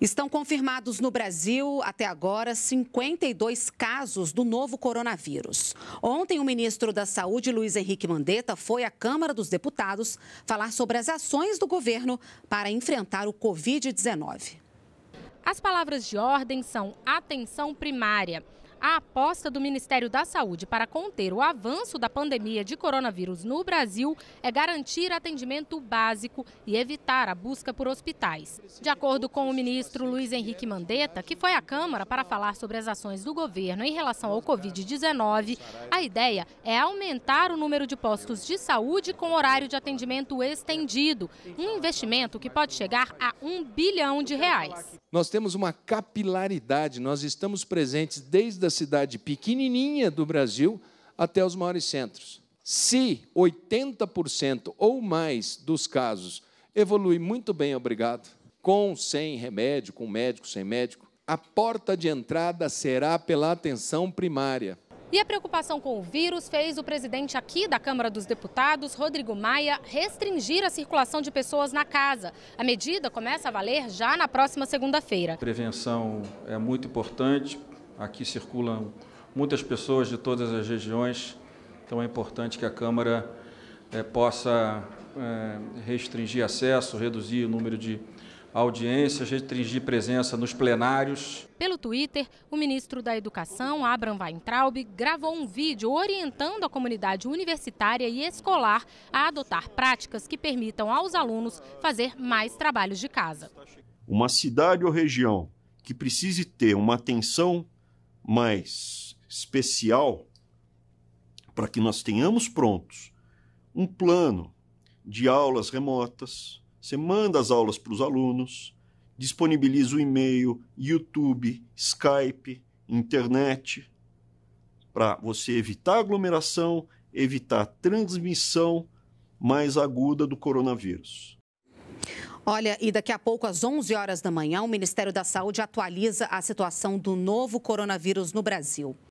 Estão confirmados no Brasil, até agora, 52 casos do novo coronavírus. Ontem, o ministro da Saúde, Luiz Henrique Mandetta, foi à Câmara dos Deputados falar sobre as ações do governo para enfrentar o Covid-19. As palavras de ordem são atenção primária a aposta do Ministério da Saúde para conter o avanço da pandemia de coronavírus no Brasil é garantir atendimento básico e evitar a busca por hospitais. De acordo com o ministro Luiz Henrique Mandetta, que foi à Câmara para falar sobre as ações do governo em relação ao Covid-19, a ideia é aumentar o número de postos de saúde com horário de atendimento estendido, um investimento que pode chegar a um bilhão de reais. Nós temos uma capilaridade, nós estamos presentes desde da cidade pequenininha do Brasil até os maiores centros. Se 80% ou mais dos casos evolui muito bem, obrigado, com, sem remédio, com médico, sem médico, a porta de entrada será pela atenção primária. E a preocupação com o vírus fez o presidente aqui da Câmara dos Deputados, Rodrigo Maia, restringir a circulação de pessoas na casa. A medida começa a valer já na próxima segunda-feira. Prevenção é muito importante, Aqui circulam muitas pessoas de todas as regiões, então é importante que a Câmara é, possa é, restringir acesso, reduzir o número de audiências, restringir presença nos plenários. Pelo Twitter, o ministro da Educação, Abraham Weintraub, gravou um vídeo orientando a comunidade universitária e escolar a adotar práticas que permitam aos alunos fazer mais trabalhos de casa. Uma cidade ou região que precise ter uma atenção mais especial para que nós tenhamos prontos um plano de aulas remotas. Você manda as aulas para os alunos, disponibiliza o e-mail, YouTube, Skype, internet, para você evitar aglomeração, evitar transmissão mais aguda do coronavírus. Olha, e daqui a pouco, às 11 horas da manhã, o Ministério da Saúde atualiza a situação do novo coronavírus no Brasil.